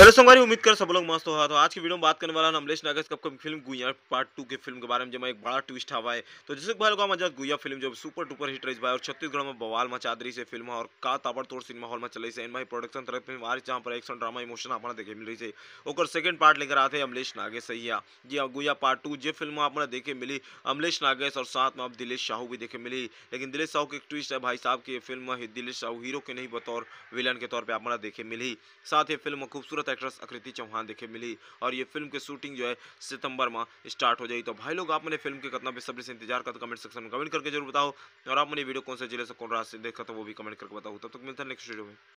hello सोमारी उम्मीद कर सब लोग मस्त हो तो आज की वीडियो में बात करने वाला हम अमलेश नागर की upcoming film Guiya part two के फिल्म के बारे में जब एक बड़ा ट्विस्ट हवा है तो जिसके भाई लोग मजा गुइया फिल्म जब सुपर टूपर हिट रही भाई और छत्तीसगढ़ में बवाल मचा से फिल्म और का ताबड़तोड़ सिनेमा हॉल में चली से भाई प्रोडक्शन तरफ फिल्म आ रही जहाँ पर एक्शन ड्रामा इमोशन अपना देखे रही है और सेकंड पार्ट लेकर आते अमलेश नागेश सैया हाँ, जी हाँ, गुइया पार्ट टू जो फिल्म अपना देखे मिली अमलेश नागेश और साथ में अब दिलेश साहू भी देखे मिली लेकिन दिलेश साहू की ट्विस्ट है भाई साहब की फिल्म दिलेश साहू हीरो के नहीं बतौर विलन के तौर पर अपना देखे मिली साथ ही फिल्म खूबसूरत अभिनेता एक्ट्रेस आकृति चौहान देखे मिली और ये फिल्म की शूटिंग जो है सितंबर माह स्टार्ट हो जाएगी तो भाई लोग आप मैंने फिल्म के कितना बेसब्री से इंतजार का तो कमेंट सेक्शन में कमेंट करके जरूर बताओ और आप मैंने वीडियो कौन से जिले से कौन राशि देखा था तो वो भी कमेंट करके बताओ तब तक मिलता है नेक्स्ट वीडियो में